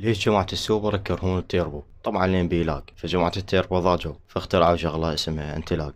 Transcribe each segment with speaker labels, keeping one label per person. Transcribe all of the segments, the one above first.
Speaker 1: ليش جماعة السوبر يكرهون التيربو؟ طبعا لين لاج، فجماعة التيربو ضاجوا فاخترعوا شغلة اسمها انتلاج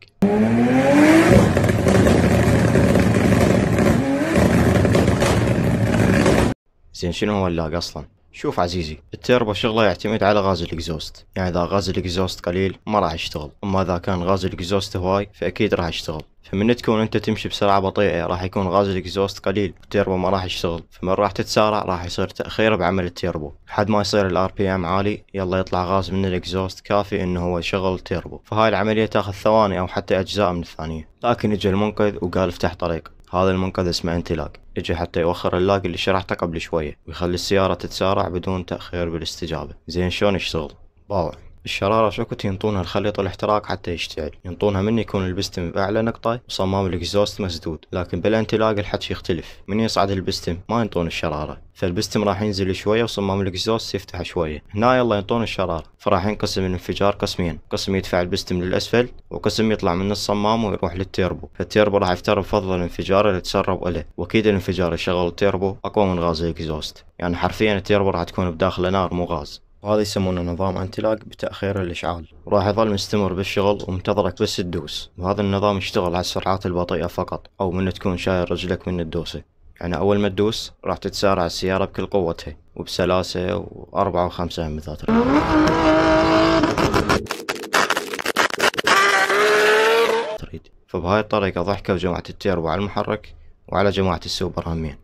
Speaker 1: زين شنو هو اللاج اصلا؟ شوف عزيزي التيربو شغله يعتمد على غاز الاكزوست يعني اذا غاز الاكزوست قليل ما راح يشتغل اما اذا كان غاز الاكزوست هواي فاكيد راح يشتغل فمن تكون انت تمشي بسرعه بطيئه راح يكون غاز الاكزوست قليل والتيربو ما راح يشتغل فمن راح تتسارع راح يصير تاخير بعمل التيربو لحد ما يصير الار بي ام عالي يلا يطلع غاز من الاكزوست كافي انه هو يشغل التيربو فهاي العمليه تاخذ ثواني او حتى اجزاء من الثانيه لكن اجى المنقذ وقال افتح طريق هذا المنقذ اسمه انتي لاج اجي حتى يوخر اللاج اللي شرحته قبل شوية ويخلي السيارة تتسارع بدون تأخير بالاستجابة زين شلون يشتغل باوع الشرارة شوكت ينطونها الخليط الاحتراق حتى يشتعل ينطونها من يكون البستم بأعلى نقطة وصمام الاكزوست مسدود لكن بالانتلاق الحكي يختلف من يصعد البستم ما ينطون الشرارة فالبستم راح ينزل شوية وصمام الاكزوست يفتح شوية هنا يلا ينطون الشرارة فراح ينقسم الانفجار قسمين قسم يدفع البستم للأسفل وقسم يطلع من الصمام ويروح للتيربو فالتيربو راح يفتر بفضل الانفجار اللي تسرب له واكيد الانفجار اللي شغل التيربو اقوى من غاز الاكزوست يعني حرفيا التيربو راح تكون بداخله نار مو غاز وهذا يسمونه نظام انتلاق بتأخير الإشعال وراح يظل مستمر بالشغل ومنتظرك بس تدوس وهذا النظام يشتغل على السرعات البطيئة فقط أو من تكون شايل رجلك من الدوسة يعني أول ما تدوس راح تتسارع السيارة بكل قوتها وبسلاسة وأربعة وخمسة همذات فبهاي الطريقة ضحكوا جماعة التيربو على المحرك وعلى جماعة السوبر همين